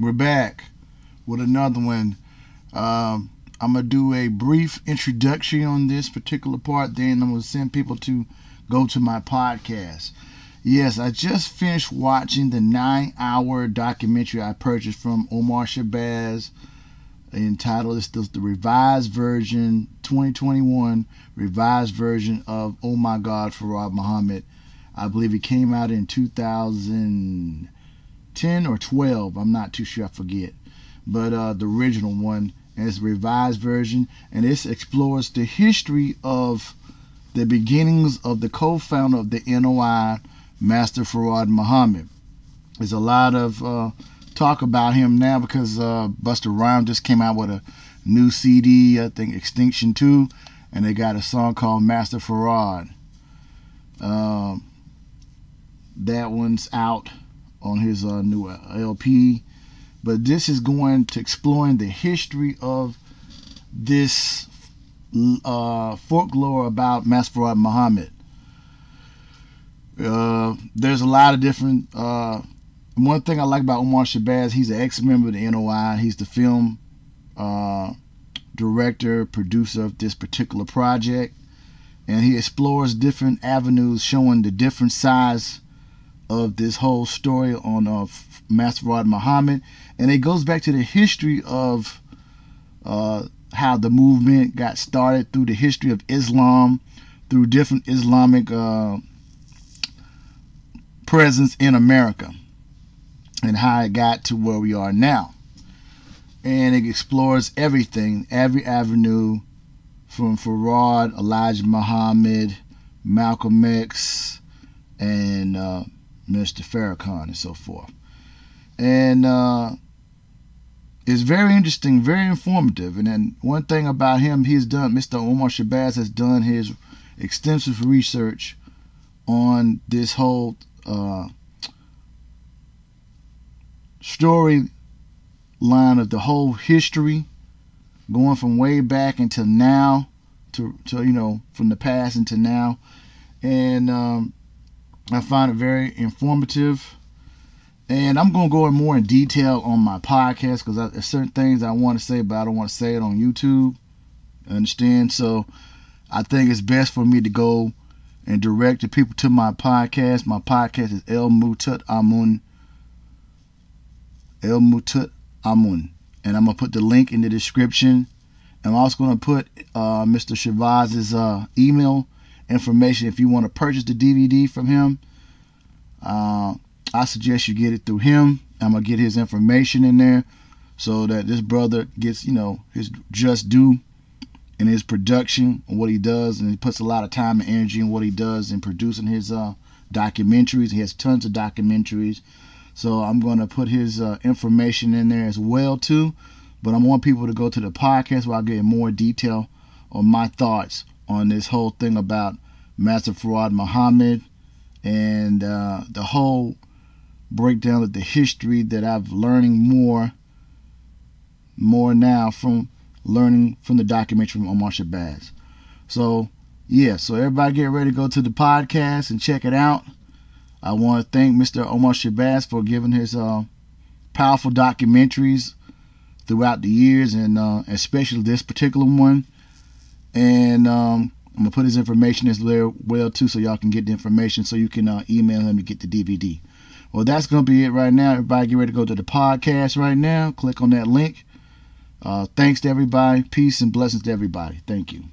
we're back with another one. Um, I'm gonna do a brief introduction on this particular part, then I'm gonna send people to go to my podcast. Yes, I just finished watching the nine-hour documentary I purchased from Omar Shabazz, entitled "It's the, the Revised Version 2021 Revised Version of Oh My God" for Rob Muhammad. I believe it came out in 2000. 10 or 12. I'm not too sure. I forget. But uh, the original one is revised version, and this explores the history of the beginnings of the co-founder of the NOI, Master Farad Muhammad. There's a lot of uh, talk about him now because uh, Buster Rhyme just came out with a new CD, I think Extinction 2, and they got a song called Master Farad. Um, that one's out on his uh, new uh, LP. But this is going to exploring the history of this uh, folklore about Masfarad Muhammad. Uh, there's a lot of different. Uh, one thing I like about Omar Shabazz, he's an ex-member of the NOI. He's the film uh, director, producer of this particular project, and he explores different avenues showing the different sides of this whole story on uh, Muhammad, and it goes back to the history of uh, how the movement got started through the history of Islam, through different Islamic uh, presence in America, and how it got to where we are now. And it explores everything, every avenue from Farad, Elijah Muhammad, Malcolm X, and uh, Mr. Farrakhan, and so forth. And uh, it's very interesting, very informative. And then one thing about him, he's done, Mr. Omar Shabazz has done his extensive research on this whole uh, story line of the whole history going from way back until now to, to you know from the past until now and um, I find it very informative. And I'm going to go in more in detail on my podcast because there's certain things I want to say, but I don't want to say it on YouTube. Understand? So I think it's best for me to go and direct the people to my podcast. My podcast is El Mutut Amun. El Mutut Amun. And I'm going to put the link in the description. I'm also going to put uh, Mr. Shavaz's uh, email information if you want to purchase the DVD from him. Uh, I suggest you get it through him. I'm gonna get his information in there so that this brother gets you know his just due in his production and what he does, and he puts a lot of time and energy in what he does in producing his uh, documentaries. He has tons of documentaries, so I'm gonna put his uh, information in there as well too. But I want people to go to the podcast where I get more detail on my thoughts on this whole thing about Master Farad Muhammad and uh, the whole breakdown of the history that I've learning more more now from learning from the documentary from Omar Shabazz. So yeah, so everybody get ready to go to the podcast and check it out. I want to thank Mr. Omar Shabazz for giving his uh, powerful documentaries throughout the years and uh, especially this particular one. And um, I'm gonna put his information as well too, so y'all can get the information, so you can uh, email him to get the DVD. Well, that's gonna be it right now. Everybody, get ready to go to the podcast right now. Click on that link. Uh, thanks to everybody. Peace and blessings to everybody. Thank you.